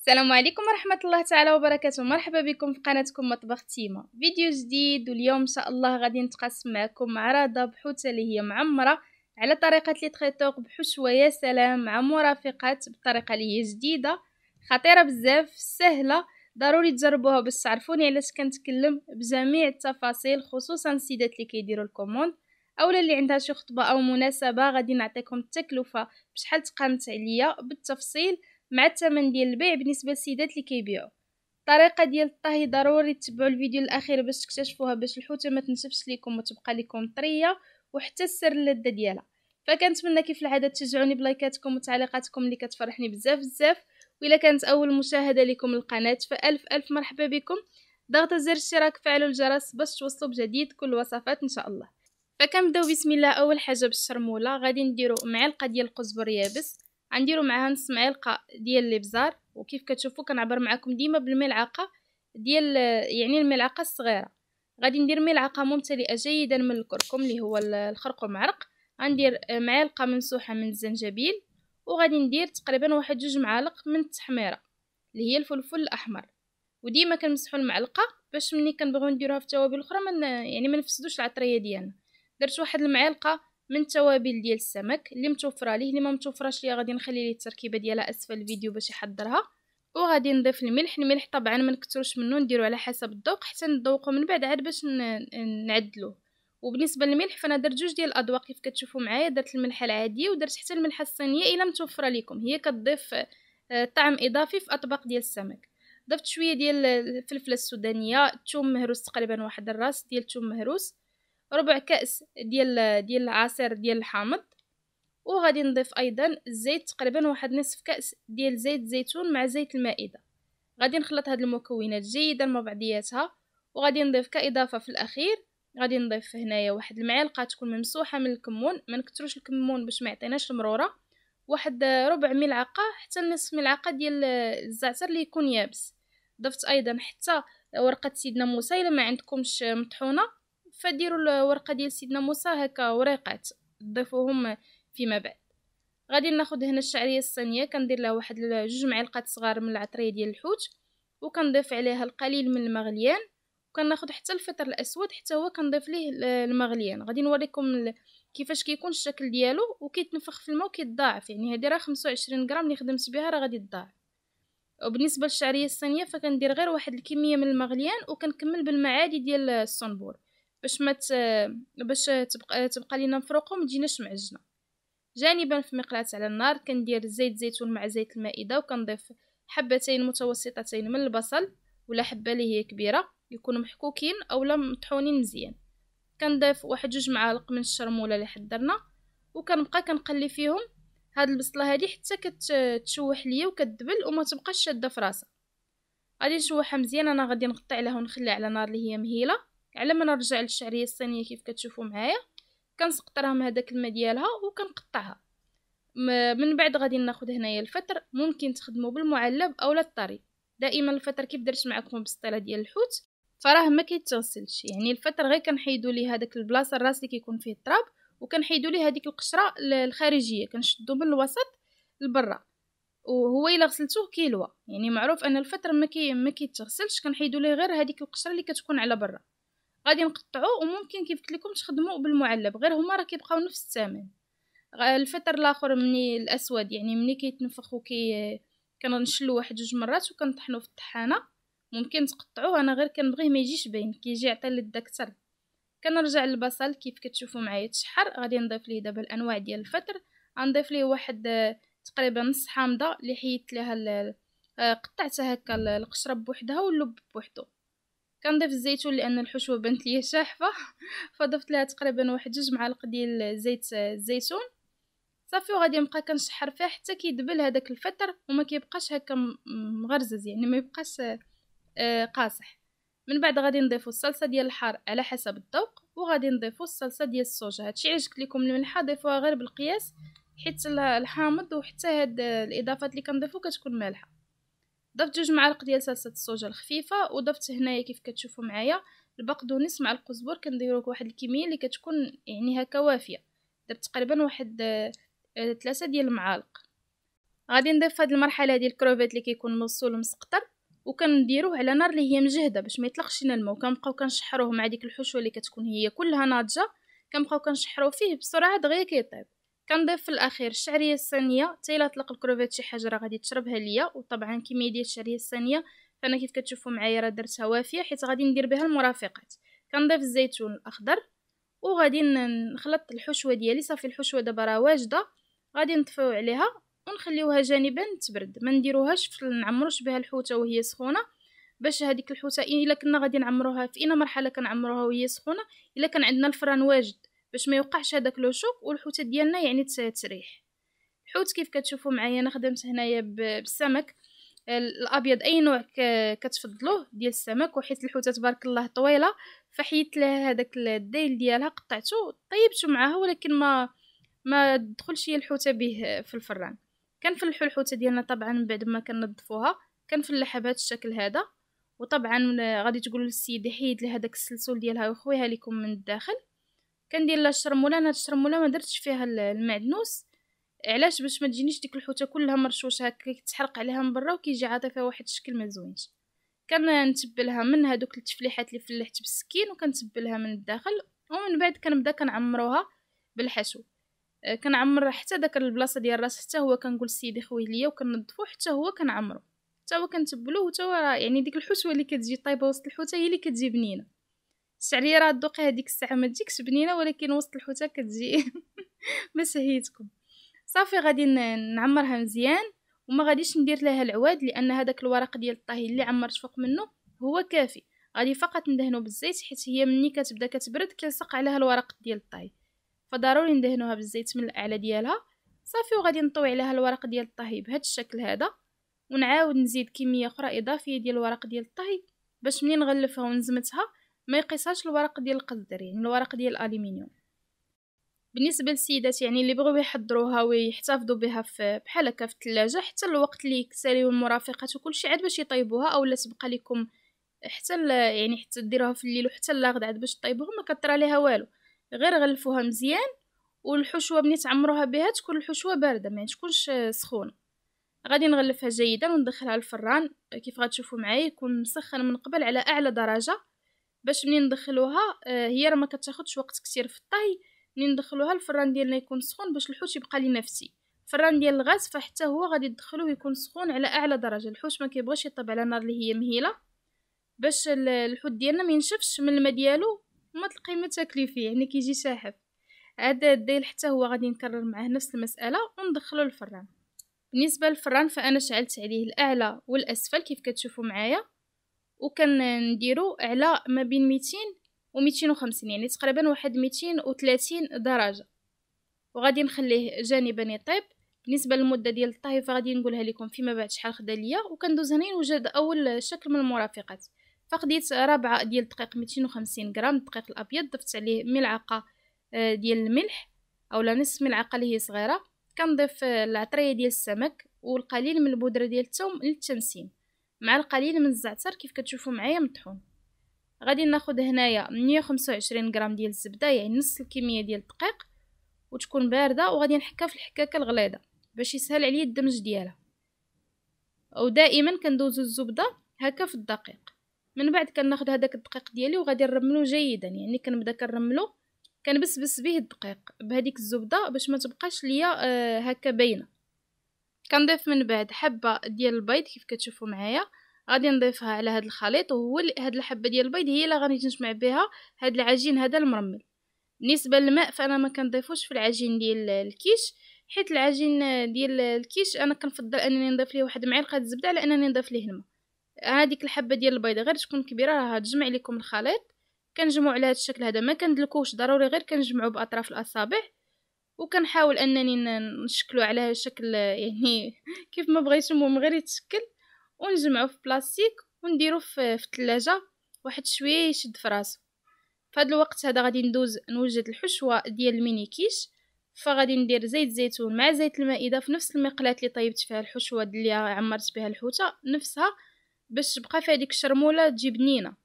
السلام عليكم ورحمة الله تعالى وبركاته مرحبا بكم في قناتكم مطبخ تيما فيديو جديد واليوم إن شاء الله غادي نتقاسم معكم عراضة بحوتة اللي هي معمرة على طريقة لي تخيطوق بحشوة يا سلام مع مرافقات بطريقة اللي هي جديدة خطيرة بزاف سهلة ضروري تجربوها باش تعرفوني علاش كنتكلم بجميع التفاصيل خصوصا السيدات اللي كيديروا الكوموند اولا اللي عندها شي خطبه او مناسبه غادي نعطيكم التكلفه بشحال تقامت عليا بالتفصيل مع الثمن ديال البيع بالنسبه للسيدات اللي كيبيعوا الطريقه ديال الطهي ضروري تتبعوا الفيديو الاخير باش تكتشفوها باش الحوته ما تنشفش ليكم وتبقى ليكم طريه وحتى السر اللذه ديالها فكنتمنى كيف العاده تشجعوني بلايكاتكم وتعليقاتكم اللي كتفرحني بزاف بزاف وإلا كانت اول مشاهده لكم القناه فالف الف مرحبا بكم ضغط زر الاشتراك فعلوا الجرس باش توصلوا بجديد كل وصفات ان شاء الله فكنبداو بسم الله اول حاجه بالشرموله غادي نديرو معلقه ديال القزبر يابس غنديرو معاها نص معلقه ديال الابزار وكيف كتشوفوا كنعبر معكم ديما بالملعقه ديال يعني الملعقه الصغيره غادي ندير ملعقه ممتلئه جيدا من الكركم اللي هو الخرق المعرق غندير آه، معلقه ممسوحه من الزنجبيل وغادي ندير تقريبا واحد جوج معالق من التحميره اللي هي الفلفل الاحمر وديما كنمسحوا المعلقه باش ملي كنبغيو نديروها في التوابل الاخرى من يعني ما نفسدوش العطريه ديالنا درت واحد المعلقه من التوابل ديال السمك اللي متوفره ليه اللي ما متوفراش ليه غادي نخلي ليه التركيبه ديالها اسفل الفيديو باش يحضرها وغادي نضيف الملح الملح طبعا ما نكثروش منه نديرو على حسب الذوق حتى نذوقو من بعد عاد باش نعدلوه وبالنسبه للملح فانا درت جوج ديال الاذواق كيف كتشوفوا معايا درت الملحه العاديه ودرت حتى الملحه الصينيه الا متوفره لكم هي كتضيف آه، طعم اضافي في اطباق ديال السمك ضفت شويه ديال الفلفله السودانيه ثوم مهروس تقريبا واحد الراس ديال ثوم مهروس ربع كأس ديال ديال العصير ديال الحامض وغادي نضيف ايضا الزيت تقريبا واحد نصف كأس ديال زيت الزيتون مع زيت المائدة غادي نخلط هاد المكونات جيدا مع بعضياتها وغادي نضيف كإضافة في الأخير غادي نضيف هنايا واحد المعلقة تكون ممسوحة من الكمون ما نكثروش الكمون باش ما يعطيناش المرورة واحد ربع ملعقة حتى نصف ملعقة ديال الزعتر اللي يكون يابس ضفت ايضا حتى ورقة سيدنا موسى الا ما عندكمش مطحونة فديروا الورقه ديال سيدنا موسى هكا وريقات ضيفوهم فيما بعد غادي ناخذ هنا الشعريه الصينيه كندير لها واحد جوج معلقات صغار من العطريه ديال الحوت وكنضيف عليها القليل من المغليان وكناخد وكناخذ حتى الفطر الاسود حتى هو كنضيف ليه المغليان غادي نوريكم كيفاش كيكون الشكل ديالو وكيتنفخ في الماء وكيتضاعف يعني هذه راه 25 غرام اللي خدمت بها راه غادي تضاعف وبالنسبه للشعريه الصينيه فكندير غير واحد الكميه من المغليان وكنكمل بالمعادي ديال الصنبور باش ما باش تبقى تبقى لينا مفروقه وما تجيناش معجنه جانبا في مقلاة على النار كندير زيت زيتون مع زيت المائده وكنضيف حبتين متوسطتين من البصل ولا حبه اللي هي كبيره يكونوا محكوكين اولا مطحونين مزيان كنضيف واحد جوج معالق من الشرموله اللي حضرنا وكنبقى كنقلي فيهم هاد البصله هادي حتى كتشوح ليا وكتدبل وما تبقاش شاده في راسها غادي نشوحها مزيان انا غادي نغطي عليها ونخليها على نار اللي هي مهيله على ما نرجع للشعريه الصينيه كيف كتشوفوا معايا كنسقطرها من هذاك الماء ديالها وكنقطعها من بعد غادي ناخذ هنايا الفتر ممكن تخدموا بالمعلب اولا الطري دائما الفتر كيف درت معكم بالسطيله ديال الحوت فراه ما كيتغسلش يعني الفتر غير كنحيدوا ليه هذاك البلاصه الراس اللي كيكون فيه التراب وكنحيدوا ليه هذيك القشره الخارجيه كنشدو من الوسط لبرا وهو الا غسلتوه كيلوى يعني معروف ان الفتر ما كي ما كيتغسلش كنحيدوا ليه غير هذيك القشره اللي كتكون على برا غادي نقطعو وممكن كيف قلت لكم تخدموا بالمعلب غير هما راه كيبقاو نفس الثمن الفطر الاخر مني الاسود يعني مني كيتنفخ وكي كنشلو واحد جوج مرات وكنطحنو في الطحانه ممكن تقطعوه انا غير كنبغيه ما يجيش باين كيجي عطى لذة اكثر كنرجع للبصل كيف كتشوفوا معايا تشحر غادي نضيف ليه دابا الانواع ديال الفطر غنضيف ليه واحد تقريبا نص حامضه اللي حيدت ليها آه، قطعتها هكا القشره بوحدها واللب بوحدو كنضيف الزيتون لان الحشوه بانت ليا شاحفه فضفت لها تقريبا واحد جوج معالق ديال زيت الزيتون صافي وغادي نبقى كنشحر فيه حتى كيدبل هذاك الفتر وما كيبقاش هكا مغرزز يعني ما يبقاش آه، قاصح من بعد غادي نضيفو الصلصه ديال الحار على حسب الذوق وغادي نضيفو الصلصه ديال الصوجه هادشي علاش قلت لكم الملحه ضيفوها غير بالقياس حيت الحامض وحتى هاد آه، الاضافات اللي كنضيفو كتكون مالحه ضفت جوج معالق ديال صلصه الصوجه الخفيفه وضفت هنايا كيف كتشوفوا معايا البقدونس مع القزبر كنديروه واحد الكميه اللي كتكون يعني هكا وافيه درت تقريبا واحد ثلاثة آه، ديال المعالق غادي نضيف هذه المرحله ديال الكروفيت اللي كيكون مغسول ومسقطر وكنديروه على نار اللي هي مجهده باش ما يطلقش لنا الماء وكنبقاو كنشحروه مع ديك الحشوه اللي كتكون هي كلها ناضجه كنبقاو كنشحروه فيه بسرعه دغيا كيطيب كنضيف في الاخير الشعريه الثانيه حتى الا طلق الكروفيت شي حاجه راه غادي تشربها ليا وطبعا كيما ديال الشعريه الثانيه فانا كيف كتشوفوا معايا راه درتها وافيه حيت غادي ندير بها المرافقات كنضيف الزيتون الاخضر وغادي نخلط الحشوه ديالي صافي الحشوه دابا راه واجده غادي نطفيو عليها ونخليوها جانبا تبرد ما نديروهاش في نعمروش بها الحوته وهي سخونه باش هذيك الحوته الا كنا غادي نعمروها في اي مرحله كنعمروها وهي سخونه الا كان عندنا الفران واجد باش ما يوقعش هذاك لو شوك والحوته ديالنا يعني تريح الحوت كيف كتشوفوا معايا انا خدمت هنايا بالسمك الابيض اي نوع كتفضلوه ديال السمك وحيت الحوته تبارك الله طويله فحيت لها هذاك الديل ديالها قطعته طيبته معها ولكن ما ما دخلش هي الحوته به في الفران كنفلحوا الحوته ديالنا طبعا بعد ما كننظفوها كنفلحها بهذا الشكل هذا وطبعا آه، غادي تقولوا للسيده حيد لهذاك السلسول ديالها وخويها لكم من الداخل كندير لا الشرموله انا الشرموله ما درتش فيها المعدنوس علاش باش ما تجينيش ديك الحوته كلها مرشوشه هكا كتحرق عليها من برا وكيجي عاطي فيها واحد الشكل ما زوينش كنتبلها من هذوك التفليحات اللي فلحت بالسكين وكنتبلها من الداخل ومن بعد كنبدا كنعمروها بالحشو آه، كنعمر حتى داك البلاصه ديال الراس حتى هو كنقول سيدي خويه ليا وكننظفو حتى هو كنعمرو حتى هو كنتبلوه حتى هو يعني ديك الحشوه اللي كتجي طايبه وسط الحوته هي اللي كتجي بنينه الشعريه يعني راه دوقي هذيك الساعه ما تجيكش بنينه ولكن وسط الحوته كتجي ما سهيتكم صافي غادي نعمرها مزيان وما غاديش ندير لها العواد لان هذاك الورق ديال الطهي اللي عمرت فوق منه هو كافي غادي فقط ندهنو بالزيت حيت هي مني كتبدا كتبرد كيلصق عليها الورق ديال الطهي فضروري ندهنوها بالزيت من الاعلى ديالها صافي وغادي نطوي عليها الورق ديال الطهي بهذا الشكل هذا ونعاود نزيد كميه اخرى اضافيه ديال الورق ديال الطهي باش منين نغلفها ونزمتها ما يقيسهاش الورق ديال القزدر يعني الورق ديال الالومنيوم بالنسبه للسيدات يعني اللي بغيو يحضروها ويحتفظوا بها في بحال هكا في الثلاجه حتى الوقت اللي يكساليو المرافقات وكلشي عاد باش يطيبوها اولا تبقى لكم حتى يعني حتى ديروها في الليل وحتى الغد عاد باش طيبوها ما كطرى ليها والو غير غلفوها مزيان والحشوه ملي تعمروها بها تكون الحشوه بارده ما تكونش سخونه غادي نغلفها جيدا وندخلها الفران كيف غتشوفوا معايا يكون مسخن من قبل على اعلى درجه باش منين ندخلوها آه، هي راه ما كتاخذش وقت كثير في الطهي منين ندخلوها الفران ديالنا يكون سخون باش الحوت يبقى لي نفسي الفران ديال الغاز فحتى هو غادي تدخلوه يكون سخون على اعلى درجه الحوت ما كيبغيش يطيب على نار اللي هي مهيله باش الحوت ديالنا ما ينشفش من الماء ديالو وما تلقي ما تاكلي فيه يعني كيجي ساحب عاد الديل حتى هو غادي نكرر معاه نفس المساله وندخلو الفران بالنسبه للفران فانا شعلت عليه الاعلى والاسفل كيف كتشوفوا معايا وكنديرو على ما بين 200 و 250 يعني تقريبا واحد 230 درجه وغادي نخليه جانبا يطيب بالنسبه للمده ديال الطهي فغادي نقولها لكم فيما بعد شحال خدا ليا وكندوز هنا نوجد اول شكل من المرافقات فخديت ربعه ديال الدقيق 250 غرام الدقيق الابيض ضفت عليه ملعقه آه، ديال الملح اولا نصف ملعقه اللي هي صغيره كنضيف آه، العطريه ديال السمك والقليل من البودره ديال الثوم للتمسين مع القليل من الزعتر كيف كتشوفوا معايا مطحون غادي ناخد هنايا 125 غرام ديال الزبده يعني نص الكميه ديال الدقيق وتكون بارده وغادي نحكها في الحكاكه الغليظه باش يسهل عليا الدمج ديالها ودائما كندوزو الزبده هكا في الدقيق من بعد كناخد هذاك الدقيق ديالي وغادي نرملو جيدا يعني كنبدا كنرملو كنبسبس به الدقيق بهذيك الزبده باش ما تبقاش ليا آه، هكا باينه كنضيف من بعد حبه ديال البيض كيف كتشوفوا معايا غادي نضيفها على هذا الخليط وهو هذه الحبه ديال البيض هي اللي غادي نجمع بها هذا العجين هذا المرمل بالنسبه للماء فانا ما كنضيفوش في العجين ديال الكيش حيت العجين ديال الكيش انا كنفضل انني نضيف ليه واحد معلقه الزبده على انني نضيف ليه الماء هذيك الحبه ديال البيض غير تكون كبيره راه تجمع لكم الخليط كنجمعوا على هذا الشكل هذا ما كندلكوش ضروري غير كنجمعوا باطراف الاصابع وكنحاول انني نشكلو على شكل يعني كيف ما بغيت المهم غير يتشكل ونجمعو في بلاستيك ونديرو في الثلاجه واحد شويه يشد في راسو في الوقت هذا غادي ندوز نوجد الحشوه ديال الميني كيش فغادي ندير زيت زيتون مع زيت المائده في نفس المقلاه اللي طيبت فيها الحشوه اللي عمرت بها الحوته نفسها باش تبقى فيها هذيك الشرموله تجي بنينه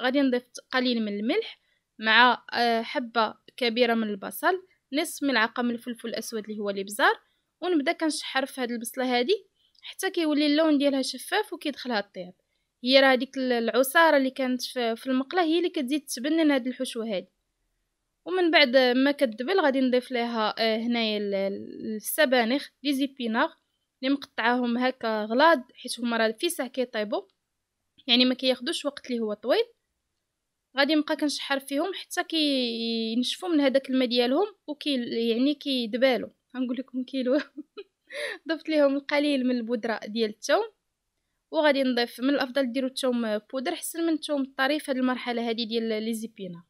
غادي نضيف قليل من الملح مع آه، حبه كبيره من البصل نصف ملعقه من الفلفل الاسود اللي هو الابزار ونبدا كنشحر في هذه البصله هذه حتى كيولي اللون ديالها شفاف وكيدخلها الطياب هي راه هذيك العصاره اللي كانت في المقله هي اللي كتزيد تبنن هذه الحشوه هذه ومن بعد ما كدبل غادي نضيف ليها آه، هنايا السبانخ لي زيبيناغ اللي مقطعاهم هكا غلاض حيت هما راه في ساعه كيطيبوا يعني ما كياخذوش وقت اللي هو طويل غادي نبقى كنشحر فيهم حتى كينشفوا من هذاك الماء ديالهم وكي يعني كيدبالوا غنقول لكم كيلو ضفت لهم القليل من البودره ديال الثوم وغادي نضيف من الافضل ديروا الثوم بودر حسن من الثوم الطري في هذه المرحله هذه ديال لي زيبينا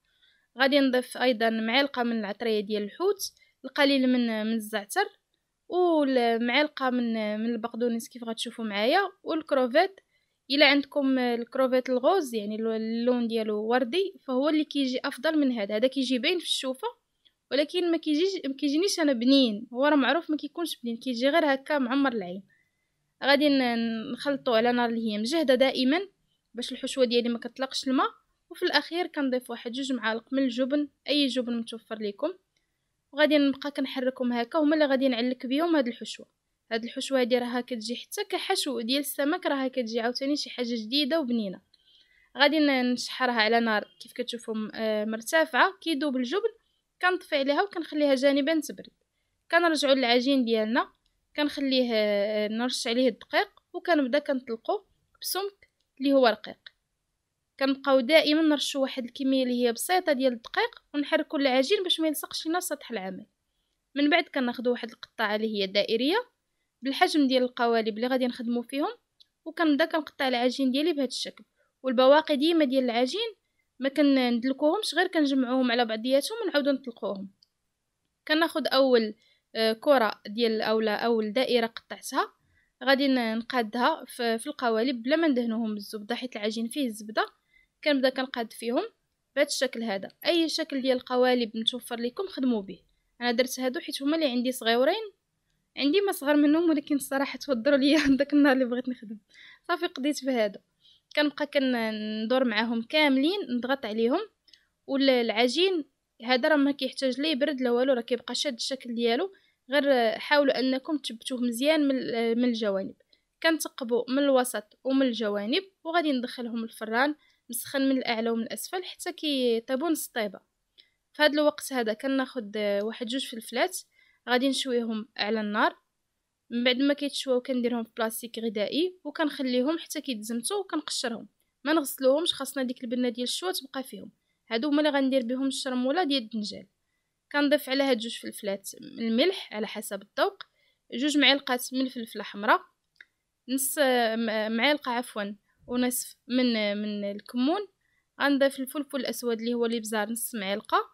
غادي نضيف ايضا معلقه من العطريه ديال الحوت القليل من من الزعتر والمعلقه من من البقدونس كيف غتشوفوا معايا والكروفيت الا عندكم الكروفيت الغوز يعني اللون ديالو وردي فهو اللي كيجي افضل من هذا هذا كيجي باين في الشوفه ولكن ما كيجيش ما كيجينيش انا بنين هو راه معروف ما كيكونش بنين كيجي غير هكا معمر العين غادي نخلطو على نار اللي هي مجهده دائما باش الحشوه ديالي ما كتلقش الماء وفي الاخير كنضيف واحد جوج معالق من الجبن اي جبن متوفر لكم وغادي نبقى كنحركهم هكا هما اللي غادي نعلك بيهم هاد الحشوه هاد الحشوه هادي راه كتجي حتى كحشو ديال السمك راها كتجي عاوتاني شي حاجه جديده وبنينه غادي نشحرها على نار كيف كتشوفوا آه، مرتفعه كيدوب الجبن كنطفي عليها وكنخليها جانبا تبرد كنرجعوا للعجين ديالنا كنخليه آه، نرش عليه الدقيق وكنبدا كنطلقو بسمك اللي هو رقيق كنبقاو دائما نرشوا واحد الكميه اللي هي بسيطه ديال الدقيق ونحركوا العجين باش ما يلصقش لنا سطح العمل من بعد كناخذوا واحد القطعه اللي هي دائريه بالحجم ديال القوالب اللي غادي نخدمو فيهم وكنبدا كنقطع العجين ديالي بهذا الشكل والبواقي ديما ديال العجين ما كندلكوهمش غير كنجمعوهم على بعضياتهم ونعاودو نطلقوهم كناخد اول آه، كره ديال اولا اول دائره قطعتها غادي نقادها في القوالب بلا ما ندهنوهم بالزبده حيت العجين فيه الزبده كنبدا كنقاد فيهم بهذا الشكل هذا اي شكل ديال القوالب متوفر لكم خدموا به انا درت هادو حيت هما اللي عندي صغيورين عندي ما صغر منهم ولكن الصراحه توضروا ليا داك النهار اللي بغيت نخدم صافي قضيت في هذا كنبقى كندور معاهم كاملين نضغط عليهم والعجين هذا راه ما كيحتاج لا يبرد لا والو راه كيبقى شاد الشكل ديالو غير حاولوا انكم تثبتوه مزيان من الجوانب كنتقبوا من الوسط ومن الجوانب وغادي ندخلهم الفران مسخن من الاعلى ومن الاسفل حتى كيطيبوا نص طيبه في هذا الوقت هذا كناخد واحد جوج فلفلات غادي نشويهم على النار من بعد ما كيتشواو كنديرهم في بلاستيك غذائي وكنخليهم حتى كيتزمتو وكنقشرهم ما نغسلوهمش خاصنا ديك البنه ديال الشوا تبقى فيهم هادو هما اللي غندير بهم الشرموله ديال الدنجال كنضيف على هاد جوج فلفلات الملح على حسب الذوق جوج معلقات من الفلفله الحمراء نص معلقه عفوا ونصف من من الكمون غنضيف الفلفل الاسود اللي هو بزار نص معلقه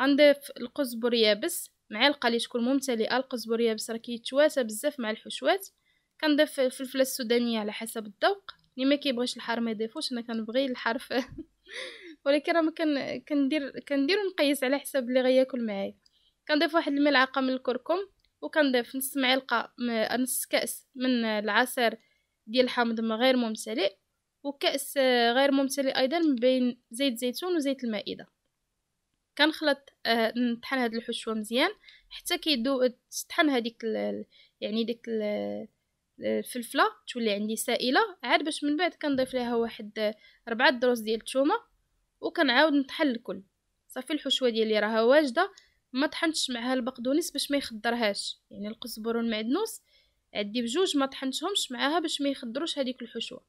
غنضيف القزبر يابس معلقه اللي تكون ممتلئه القزبريه يابس راه كيتواسى بزاف مع الحشوات كنضيف الفلفله السودانيه على حسب الذوق اللي ما كيبغيش الحار ما يضيفوش انا كنبغي الحار ولكن راه كن كندير كندير ونقيس على حسب اللي غياكل معايا كنضيف واحد الملعقه من الكركم وكنضيف نص معلقه نص كاس من العصير ديال الحامض غير ممتلئ وكاس غير ممتلئ ايضا من بين زيت زيتون وزيت المائده كنخلط آه، نطحن هاد الحشوه مزيان حتى كيدو تطحن هذيك يعني ديك آه، الفلفله تولي عندي سائله عاد باش من بعد كنضيف ليها واحد آه، ربعة دروس ديال الثومه وكنعاود نطحن الكل صافي الحشوه ديالي راها واجده ما طحنتش معها البقدونس باش ما يخضرهاش يعني القزبر والمعدنوس عدي بجوج ما طحنتهمش معاها باش ما يخضروش هذيك الحشوه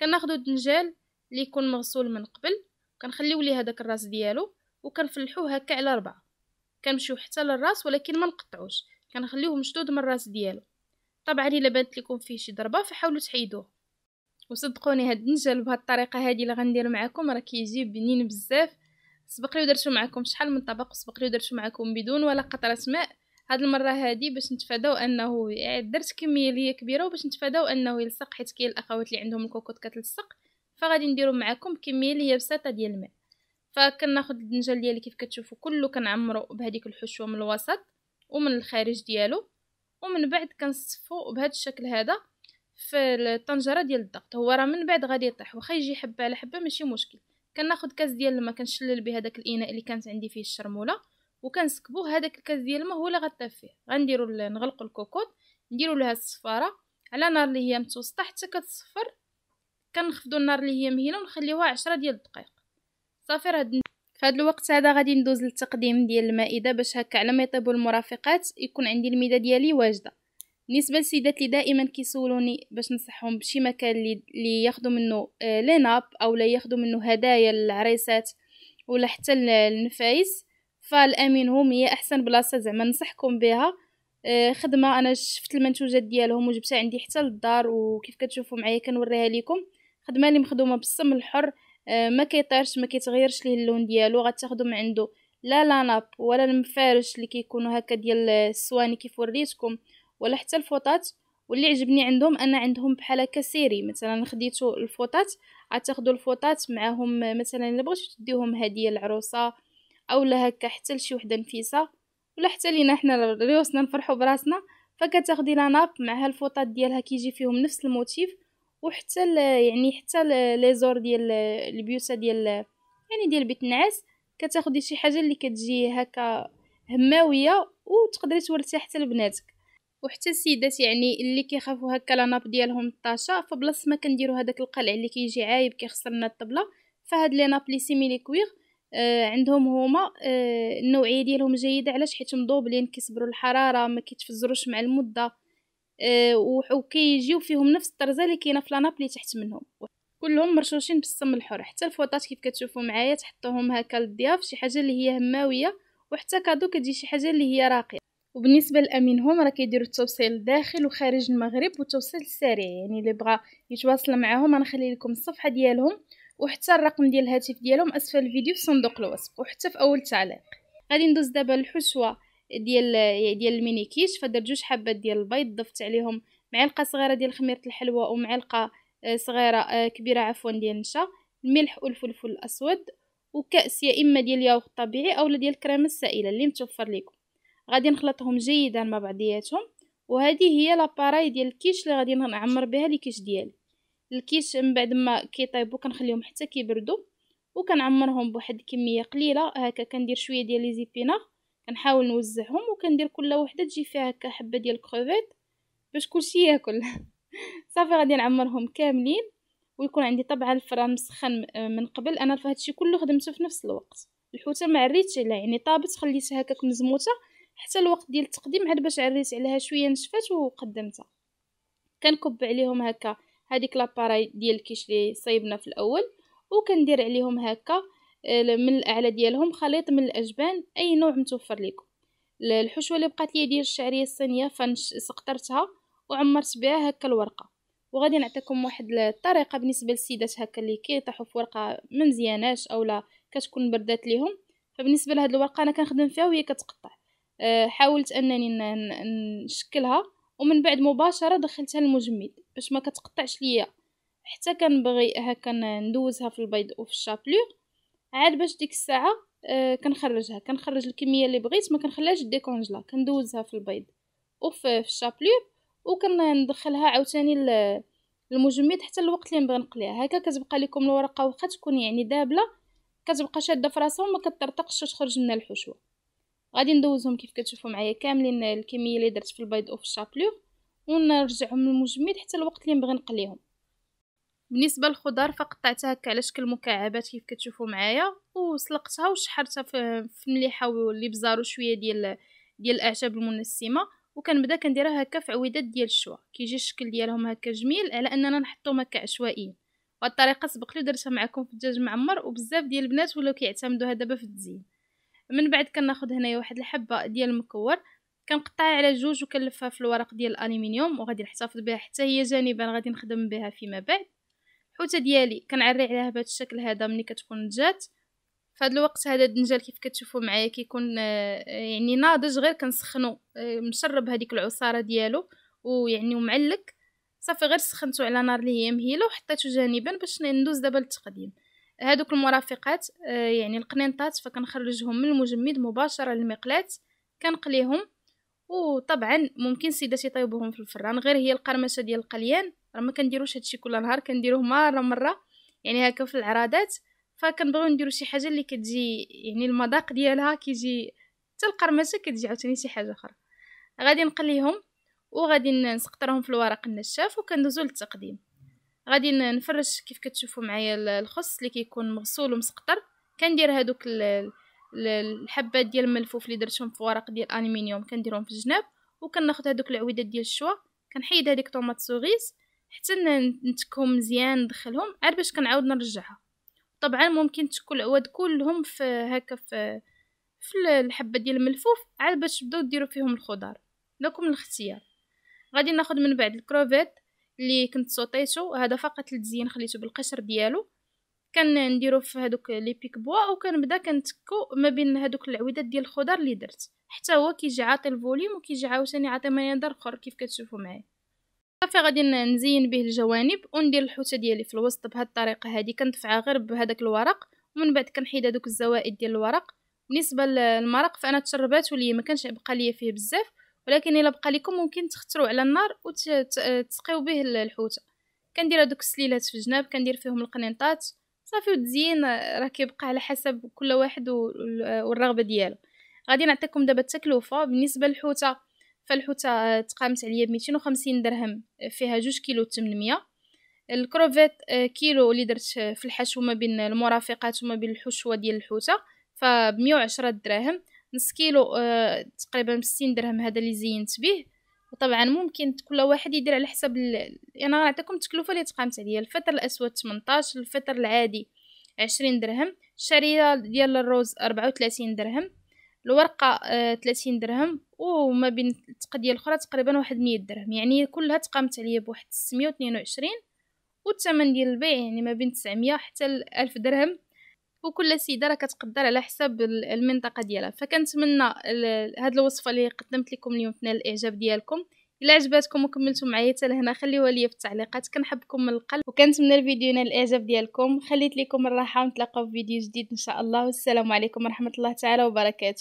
كناخذ الدنجال اللي يكون مغسول من قبل كنخليو ليه هذاك الراس ديالو وكنفلحوه هكا على ربعة كنمشيو حتى للراس ولكن ما نقطعوش كنخليوه مشدود من الراس ديالو طبعا الا بانت لكم فيه شي ضربه فحاولوا تحيدوه وصدقوني هاد النجل بهاد الطريقه هادي اللي غندير معكم راه كيجي بنين بزاف سبق لي ودرتو معكم شحال من طبق سبق لي ودرتو معكم بدون ولا قطره ماء هاد المره هادي باش نتفاداو انه درت كميه اللي هي كبيره وباش نتفاداو انه يلصق حيت كاين الاخوات اللي عندهم الكوكوط كتلصق فغادي نديرو معكم كميه اللي هي بسيطه ديال الماء فكناخد الدنجال ديالي كيف كتشوفوا كله كنعمرو بهذيك الحشوه من الوسط ومن الخارج ديالو ومن بعد كنصفو بهذا الشكل هذا في الطنجره ديال الضغط هو راه من بعد غادي يطيح واخا يجي حبه على حبه ماشي مشكل كناخد كاس ديال الماء كنشلل به داك الاناء اللي كانت عندي فيه الشرموله وكنسكبوه هذاك الكاس ديال الماء هو اللي غطيب فيه غنديروا نغلقوا الكوكوط نديروا لها الصفاره على نار اللي هي متوسطه حتى كتصفر كنخفضوا النار اللي هي مهينه ونخليوها عشرة ديال الدقائق صافي راه في هذا الوقت هذا غادي ندوز للتقديم ديال المائده باش هكا على ما يطيبوا المرافقات يكون عندي الميده ديالي واجده بالنسبه للسيدات اللي دائما كيسولوني باش نصحهم بشي مكان اللي ياخذوا منه ليناب آه، او لا ياخذوا منه هدايا للعريسات ولا حتى للنفايس فالامين هم هي احسن بلاصه زعما ننصحكم بها آه، خدمه انا شفت المنتوجات ديالهم وجبتها عندي حتى للدار وكيف كتشوفوا معايا كنوريها لكم خدمه اللي مخدومه بالسم الحر آه، ما كيطيرش ما كيتغيرش ليه اللون ديالو غتاخدو من عنده لا لا ناب ولا المفارش اللي كيكونوا هكا ديال السواني كيف وريتكم ولا حتى الفوطات واللي عجبني عندهم انا عندهم بحال هكا سيري مثلا خديتو الفوطات غتاخدو الفوطات معاهم مثلا الا بغيتو تديهم هديه للعروسه اولا هكا حتى لشي وحده نفيسه ولا حتى لينا حنا ريوسنا نفرحوا براسنا فكتاخدي لا ناب معها الفوطات ديالها كيجي فيهم نفس الموتيف وحتى يعني حتى لي زور ديال البيوسه ديال يعني ديال بيت النعاس كتاخدي شي حاجه اللي كتجي هكا هماويه وتقدري تورثي حتى لبناتك وحتى السيدات يعني اللي كيخافوا هكا لا ناب ديالهم طاشا فبلاص ما كنديروا هذاك القلع اللي كيجي عايب كيخسر لنا الطبله فهاد لي ناب لي سيميلي كوير آه عندهم هما آه النوعيه ديالهم جيده علاش حيت مضوبلين كيصبروا الحراره ما كيتفزروش مع المده أه وكيجيو فيهم نفس الطرزه اللي كاينه في لاناب اللي تحت منهم كلهم مرشوشين بالسم الحر حتى الفوطات كيف كتشوفوا معايا تحطوهم هكا للضياف شي حاجه اللي هي هماويه وحتى كادو كتجي شي حاجه اللي هي راقيه وبالنسبه لامينهم راه كيديروا التوصيل داخل وخارج المغرب والتوصيل السريع يعني اللي بغى يتواصل معاهم انا خلي لكم الصفحه ديالهم وحتى الرقم ديال الهاتف ديالهم اسفل الفيديو في صندوق الوصف وحتى في اول تعليق غادي ندوز دابا للحشوه ديال ديال المينيكيش فدرت جوج حبات ديال البيض ضفت عليهم معلقه صغيره ديال خميره الحلوى ومعلقه آه، صغيره آه، كبيره عفوا ديال النشا الملح والفلفل الاسود وكاس يا اما ديال الياغورت الطبيعي اولا ديال الكريمه السائله اللي متوفر لكم غادي نخلطهم جيدا مع بعضياتهم وهذه هي لاباراي ديال الكيش اللي غادي نعمر بها الكيش ديالي الكيش من بعد ما كيطيبوا كنخليهم حتى كيبردوا وكنعمرهم بواحد الكميه قليله هكا كندير شويه ديال لي زيبيناغ كنحاول نوزعهم وكندير كل وحده تجي فيها هكا حبه ديال الكروفيت باش كلشي ياكل صافي غادي نعمرهم كاملين ويكون عندي طبعا الفران مسخن من قبل انا فهادشي كله خدمته في نفس الوقت الحوته ما عريتش عليها يعني طابت خليتها هكاك مزموته حتى الوقت ديال التقديم عاد باش عريت عليها شويه نشفات وقدمتها كنكب عليهم هكا هذيك لاباراي ديال الكيش اللي صايبنا في الاول وكندير عليهم هكا آه، من الاعلى ديالهم خليط من الاجبان اي نوع متوفر لكم الحشوه اللي بقات لي ديال الشعريه الصينيه فسقطرتها وعمرت بها هكا الورقه وغادي نعطيكم واحد الطريقه بالنسبه للسيدات هكا اللي كيطيحوا في ورقه ما مزياناش اولا كتكون بردات ليهم فبالنسبه لهاد الورقه انا كنخدم فيها وهي كتقطع آه، حاولت انني نشكلها ومن بعد مباشره دخلتها المجمد باش ما كتقطعش ليا حتى كنبغي هكا ندوزها في البيض وفي الشابلوغ عاد باش ديك الساعه آه كنخرجها كنخرج الكميه اللي بغيت ما كنخليهاش ديكونجلا كندوزها في البيض وفي الشابلور وكندخلها عاوتاني للمجمد حتى الوقت اللي نبغي نقليها هكا كتبقى لكم الورقه واخا تكون يعني دابله كتبقى شاده في راسها وما كترتقش تخرج منها الحشوه غادي ندوزهم كيف كتشوفوا معايا كاملين الكميه اللي درت في البيض وفي الشابلور ونرجعهم للمجمد حتى الوقت اللي نبغي نقليهم بالنسبه للخضر فقطعتها هكا على شكل مكعبات كيف كتشوفوا معايا وسلقتها وشحرتها في واللي والابزار وشويه ديال ديال الاعشاب المنسمه وكنبدا كنديرها هكا في عويدات ديال الشوا كيجي الشكل ديالهم هكا جميل على اننا نحطهم هكا عشوائيين وهاد الطريقه سبق لي درتها معكم في الدجاج معمر وبزاف ديال البنات ولاو كيعتمدوها دابا في التزيين من بعد كناخذ هنايا واحد الحبه ديال المكور كنقطعها على جوج وكنلفها في الورق ديال الالومنيوم وغادي نحتفظ بها حتى هي جانبا غادي نخدم بها فيما بعد الحوته ديالي كنعري عليها بهذا الشكل هذا ملي كتكون جات فهاد الوقت هذا الدنجال كيف كتشوفوا معايا كيكون آه، يعني ناضج غير كنسخنو آه، مشرب هذيك العصاره ديالو ويعني ومعلق صافي غير سخنته على نار اللي هي مهيله وحطيته جانبا باش ندوز دابا للتقديم هادوك المرافقات آه، يعني القنينطات فكنخرجهم من المجمد مباشره للمقلاة كنقليهم وطبعا ممكن سيداتي يطيبوهم في الفران غير هي القرمشه ديال القليان راه ما كنديروش هادشي كل نهار كنديروه مره مره يعني هكا في العراضات فكنبغيو نديرو شي حاجه اللي كتجي يعني المذاق ديالها كيجي حتى القرمشه كتجي عاوتاني شي حاجه اخرى غادي نقليهم وغادي نسقطرهم في الورق النشاف وكندوزو للتقديم غادي نفرش كيف كتشوفوا معايا الخس اللي كيكون مغسول ومسقطر كندير هادوك الحبات ديال الملفوف اللي درتهم في ورق ديال الالومنيوم كنديرهم في الجناب وكناخذ هادوك العويدات ديال الشوا كنحيد هذيك طوماط سوغيس حتى نتكو مزيان ندخلهم عاد باش كنعاود نرجعها طبعا ممكن تكون العواد كلهم في هكا في في الحبه ديال الملفوف عاد باش تبداو ديروا فيهم الخضار لكم الاختيار غادي ناخذ من بعد الكروفيت اللي كنت سوطيتو هذا فقط للتزيين خليته بالقشر ديالو كنديرو في هذوك لي بيك بوا وكنبدا كنتكو ما بين هذوك العويدات ديال الخضر اللي درت حتى هو كيجي عاطي الفوليوم وكيجي عاوتاني عاطي ما يندر كيف كتشوفوا معايا صافي غادي نزين به الجوانب وندير الحوته ديالي في الوسط بهاد الطريقه هادي كندفعها غير بهذاك الورق ومن بعد كنحيد هذوك الزوائد ديال الورق بالنسبه للمرق فانا تشربات ولي ما كانش بقى ليا فيه بزاف ولكن الا بقى لكم ممكن تخترو على النار وتسقيو به الحوته كندير هذوك السليلات في الجناب كندير فيهم القنينطات صافي وتزيين راه كيبقى على حسب كل واحد والرغبه ديالو غادي نعطيكم دابا التكلفه بالنسبه للحوته فالحوته تقامت عليا ب 250 درهم فيها جوج كيلو 800 الكروفيت آه، كيلو اللي درت في الحشو ما بين المرافقات وما بين الحشوه ديال الحوته فب 110 دراهم نص كيلو آه، تقريبا ب 60 درهم هذا اللي زينت به وطبعا ممكن كل واحد يدير على حسب ال... يعني انا نعطيكم التكلفه اللي تقامت عليا الفطر الاسود 18 الفطر العادي 20 درهم الشعريه ديال الروز 34 درهم الورقه 30 آه، درهم وما بين التقديه الاخرى تقريبا واحد 100 درهم يعني كلها تقامت عليا بواحد 622 والثمن ديال البيع يعني ما بين 900 حتى 1000 درهم وكل سيده راه كتقدر على حساب المنطقه ديالها فكنتمنى هاد الوصفه اللي قدمت لكم اليوم تنال الاعجاب ديالكم الا عجبتكم وكملتوا معايا حتى لهنا خليوها لي في التعليقات كنحبكم من القلب وكنتمنى الفيديو ينال الاعجاب ديالكم خليت لكم الراحه ونتلاقاو في فيديو جديد ان شاء الله والسلام عليكم ورحمه الله تعالى وبركاته